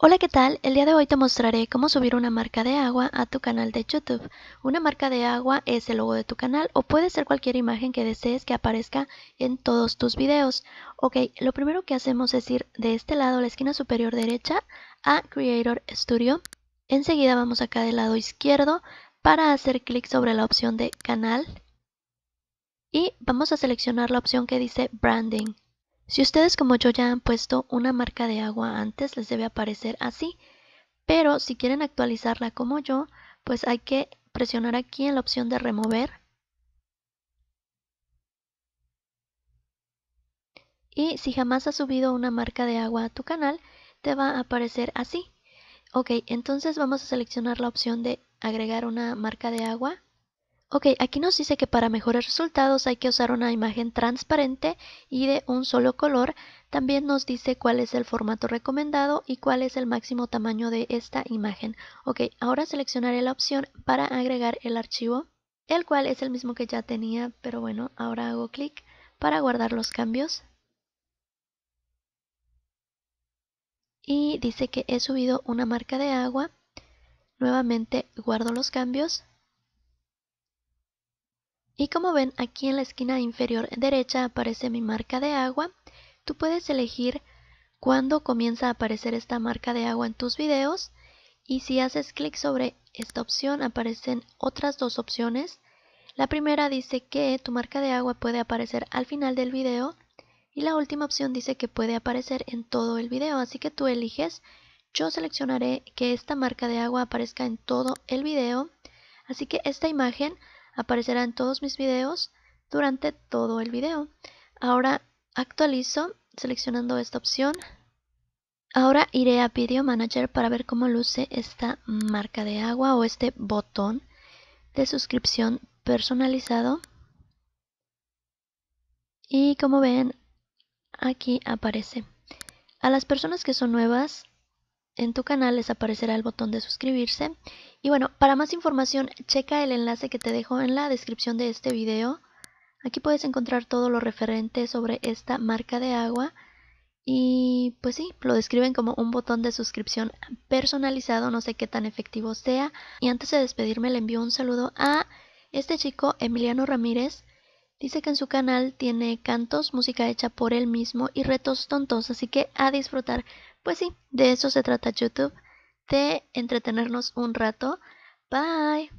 Hola, ¿qué tal? El día de hoy te mostraré cómo subir una marca de agua a tu canal de YouTube. Una marca de agua es el logo de tu canal o puede ser cualquier imagen que desees que aparezca en todos tus videos. Ok, lo primero que hacemos es ir de este lado, la esquina superior derecha, a Creator Studio. Enseguida vamos acá del lado izquierdo para hacer clic sobre la opción de canal y vamos a seleccionar la opción que dice Branding. Si ustedes como yo ya han puesto una marca de agua antes, les debe aparecer así. Pero si quieren actualizarla como yo, pues hay que presionar aquí en la opción de remover. Y si jamás has subido una marca de agua a tu canal, te va a aparecer así. Ok, entonces vamos a seleccionar la opción de agregar una marca de agua. Ok, aquí nos dice que para mejores resultados hay que usar una imagen transparente y de un solo color. También nos dice cuál es el formato recomendado y cuál es el máximo tamaño de esta imagen. Ok, ahora seleccionaré la opción para agregar el archivo, el cual es el mismo que ya tenía, pero bueno, ahora hago clic para guardar los cambios. Y dice que he subido una marca de agua. Nuevamente guardo los cambios. Y como ven aquí en la esquina inferior derecha aparece mi marca de agua. Tú puedes elegir cuándo comienza a aparecer esta marca de agua en tus videos. Y si haces clic sobre esta opción aparecen otras dos opciones. La primera dice que tu marca de agua puede aparecer al final del video. Y la última opción dice que puede aparecer en todo el video, así que tú eliges. Yo seleccionaré que esta marca de agua aparezca en todo el video. Así que esta imagen aparecerá en todos mis videos durante todo el video. Ahora actualizo seleccionando esta opción. Ahora iré a Video Manager para ver cómo luce esta marca de agua o este botón de suscripción personalizado. Y como ven, aquí aparece. A las personas que son nuevas, en tu canal les aparecerá el botón de suscribirse. Y bueno, para más información checa el enlace que te dejo en la descripción de este video. Aquí puedes encontrar todo lo referente sobre esta marca de agua. Y pues sí, lo describen como un botón de suscripción personalizado, no sé qué tan efectivo sea. Y antes de despedirme le envío un saludo a este chico, Emiliano Ramírez. Dice que en su canal tiene cantos, música hecha por él mismo y retos tontos, así que a disfrutar. Pues sí, de eso se trata YouTube, de entretenernos un rato. Bye.